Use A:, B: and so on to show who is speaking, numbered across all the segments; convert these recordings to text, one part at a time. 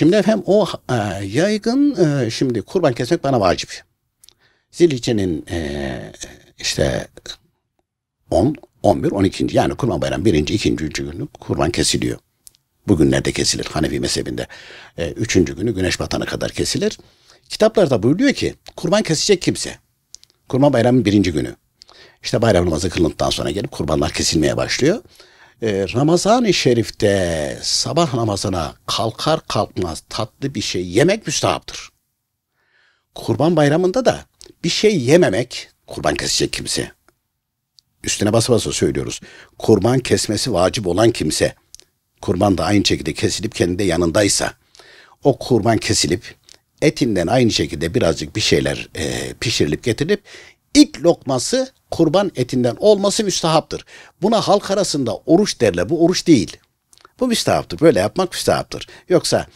A: Şimdi efendim o e, yaygın e, şimdi kurban kesmek bana vacip. Zilhicce'nin e, işte 10, 11, 12. yani kurban bayramı 1. 2. 3. günü kurban kesiliyor. Bugünlerde kesilir Hanefi mezhebinde. E, üçüncü günü güneş batana kadar kesilir. Kitaplarda buyuruyor ki kurban kesecek kimse. Kurban bayramının birinci günü. İşte bayram namazı kılındıktan sonra gelip kurbanlar kesilmeye başlıyor e, Ramazan-ı Şerif'te sabah namazına kalkar kalkmaz tatlı bir şey yemek müstahaptır. Kurban bayramında da bir şey yememek kurban kesecek kimse. Üstüne basa basa söylüyoruz. Kurban kesmesi vacip olan kimse. Kurban da aynı şekilde kesilip kendi yanındaysa. O kurban kesilip etinden aynı şekilde birazcık bir şeyler e, pişirilip getirilip ilk lokması kurban etinden olması müstahaptır. Buna halk arasında oruç derler. Bu oruç değil. Bu müstahaptır. Böyle yapmak müstahaptır. Yoksa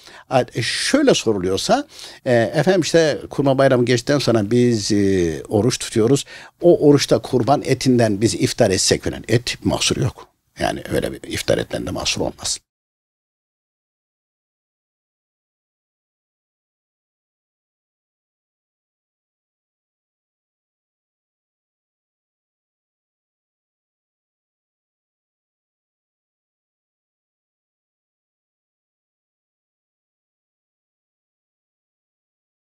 A: e, şöyle soruluyorsa e, efendim işte kurma bayramı geçtikten sonra biz e, oruç tutuyoruz. O oruçta kurban etinden biz iftar etsek falan et mahsur yok. Yani öyle bir iftar etmende mahsur olmaz.